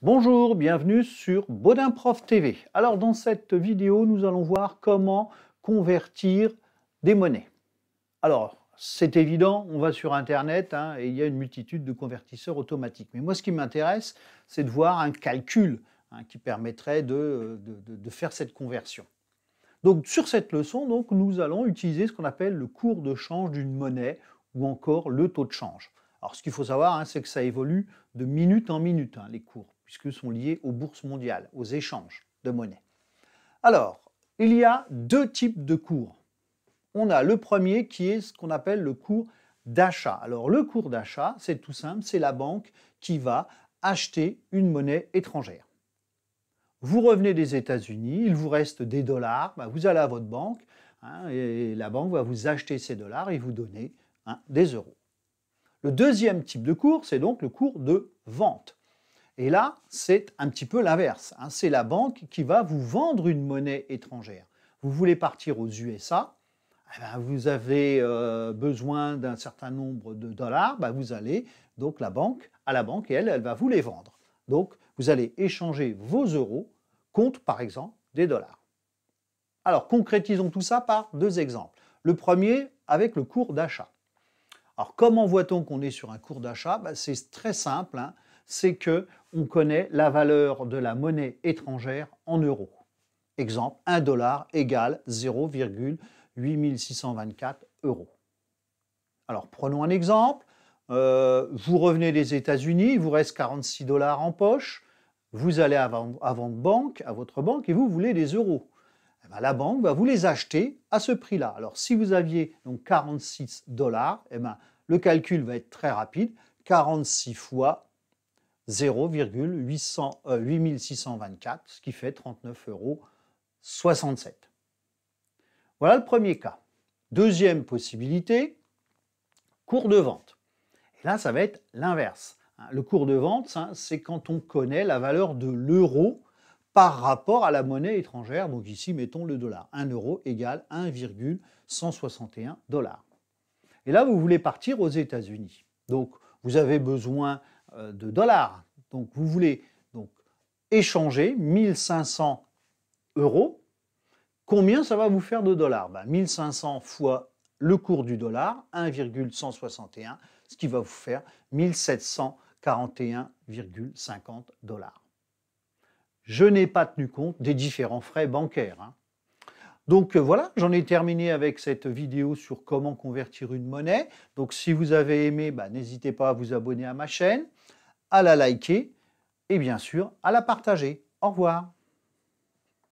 Bonjour, bienvenue sur Baudin Prof TV. Alors dans cette vidéo, nous allons voir comment convertir des monnaies. Alors, c'est évident, on va sur Internet hein, et il y a une multitude de convertisseurs automatiques. Mais moi, ce qui m'intéresse, c'est de voir un calcul hein, qui permettrait de, faire cette conversion. Donc sur cette leçon, donc, nous allons utiliser ce qu'on appelle le cours de change d'une monnaie ou encore le taux de change. Alors ce qu'il faut savoir, hein, c'est que ça évolue de minute en minute, les cours puisque sont liés aux bourses mondiales, aux échanges de monnaie. Alors, il y a deux types de cours. On a le premier qui est ce qu'on appelle le cours d'achat. Alors le cours d'achat, c'est tout simple, c'est la banque qui va acheter une monnaie étrangère. Vous revenez des États-Unis, il vous reste des dollars, bah, vous allez à votre banque hein, et la banque va vous acheter ces dollars et vous donner hein, des euros. Le deuxième type de cours, c'est donc le cours de vente. Et là, c'est un petit peu l'inverse. Hein. C'est la banque qui va vous vendre une monnaie étrangère. Vous voulez partir aux USA, eh ben, vous avez euh, besoin d'un certain nombre de dollars, bah, vous allez donc la banque, à la banque et elle, elle va vous les vendre. Donc, vous allez échanger vos euros contre, par exemple, des dollars. Alors, concrétisons tout ça par deux exemples. Le premier, avec le cours d'achat. Alors, comment voit-on qu'on est sur un cours d'achat bah, C'est très simple. Hein c'est que on connaît la valeur de la monnaie étrangère en euros. Exemple, 1 dollar égale 0,8624 euros. Alors prenons un exemple. Euh, vous revenez des États-Unis, il vous reste 46 dollars en poche, vous allez à, banque, à votre banque et vous voulez des euros. Eh ben, la banque va vous les acheter à ce prix-là. Alors si vous aviez donc 46 dollars, eh ben, le calcul va être très rapide. 46 fois 0,8624, euh, ce qui fait 39,67 euros. Voilà le premier cas. Deuxième possibilité, cours de vente. Et là, ça va être l'inverse. Hein. Le cours de vente, hein, c'est quand on connaît la valeur de l'euro par rapport à la monnaie étrangère. Donc ici, mettons le dollar. 1 euro égale 1,161 dollars. Et là, vous voulez partir aux États-Unis. Donc, vous avez besoin euh, de dollars. Donc vous voulez donc échanger 1500 euros. Combien ça va vous faire de dollars 1500 ben, fois le cours du dollar, 1,161, ce qui va vous faire 1741,50 dollars. Je n'ai pas tenu compte des différents frais bancaires. Hein. Donc euh, voilà, j'en ai terminé avec cette vidéo sur comment convertir une monnaie. Donc si vous avez aimé, ben, n'hésitez pas à vous abonner à ma chaîne à la liker et bien sûr à la partager. Au revoir